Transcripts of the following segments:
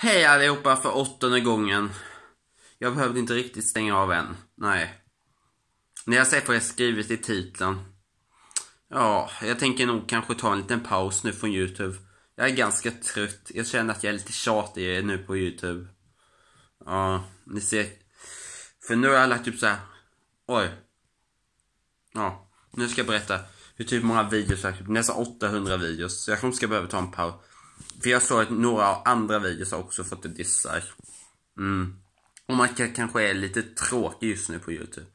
Hej allihopa för åttonde gången. Jag behövde inte riktigt stänga av än. Nej. När jag Ni vad jag skrivit i titeln. Ja, jag tänker nog kanske ta en liten paus nu från Youtube. Jag är ganska trött. Jag känner att jag är lite tjatig nu på Youtube. Ja, ni ser. För nu har jag lagt upp så här. Oj. Ja, nu ska jag berätta hur typ många videos jag har lagt upp. Nästan 800 videos. Så jag kanske ska behöva ta en paus. För jag såg att några andra videos har också fått dissar. Mm. Och man kanske är lite tråkig just nu på YouTube.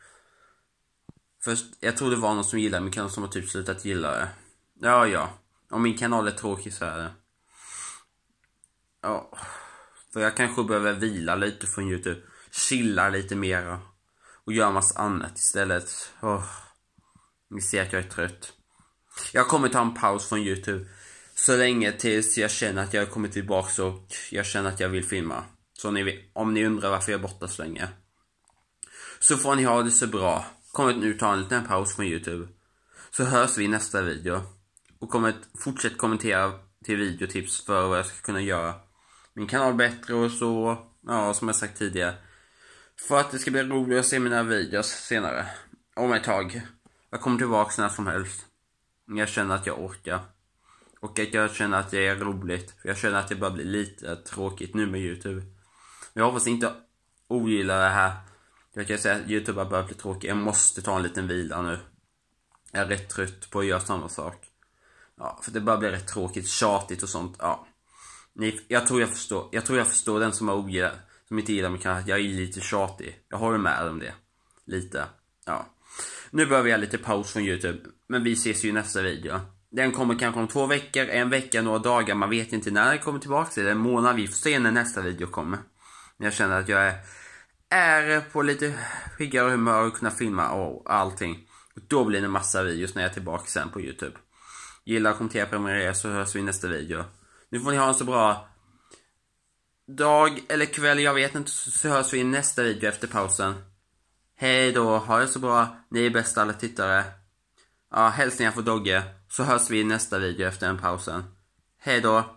Först, jag tror det var någon som gillade min kanal som har typ slutat gilla det. Ja, ja. Om min kanal är tråkig så är det. Ja. För jag kanske behöver vila lite från YouTube. Chilla lite mera. Och göra massa annat istället. Oh. Ni ser att jag är trött. Jag kommer ta en paus från YouTube. Så länge tills jag känner att jag har kommit tillbaka och jag känner att jag vill filma. Så ni, om ni undrar varför jag är borta så länge. Så får ni ha det så bra. Kommer nu ta en liten paus från Youtube. Så hörs vi i nästa video. Och kommer, fortsätta kommentera till videotips för vad jag ska kunna göra min kanal bättre och så, ja som jag sagt tidigare. För att det ska bli roligt att se mina videos senare. Om ett tag. Jag kommer tillbaka när som helst. Jag känner att jag orkar. Och att jag känner att det är roligt. För jag känner att det börjar bli lite tråkigt nu med Youtube. Men jag hoppas inte ogillar det här. Jag kan säga att Youtube har börjat bli tråkigt. Jag måste ta en liten vila nu. Jag är rätt trött på att göra samma sak. Ja, för det börjar bli rätt tråkigt, tjatigt och sånt. Ja. Ni, jag, tror jag, förstår, jag tror jag förstår den som, har ogillat, som inte gillar mig kanske, jag är lite tjatig. Jag håller med om det. Lite. Ja. Nu behöver jag lite paus från Youtube, men vi ses ju i nästa video. Den kommer kanske om två veckor, en vecka, några dagar. Man vet inte när den kommer tillbaka. Det är en månad. Vi får se när nästa video kommer. När jag känner att jag är, är på lite piggare humör och kunna filma och allting. Då blir det massa videos när jag är tillbaka sen på Youtube. Gilla, kommentera, prenumerera så hörs vi i nästa video. Nu får ni ha en så bra dag eller kväll, jag vet inte. Så hörs vi i nästa video efter pausen. Hej då, ha det så bra. Ni är bäst alla tittare. Ja, hälsningar från Dogge. Så hörs vi i nästa video efter den pausen. Hej då!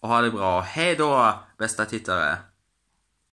Och ha det bra. Hej då bästa tittare!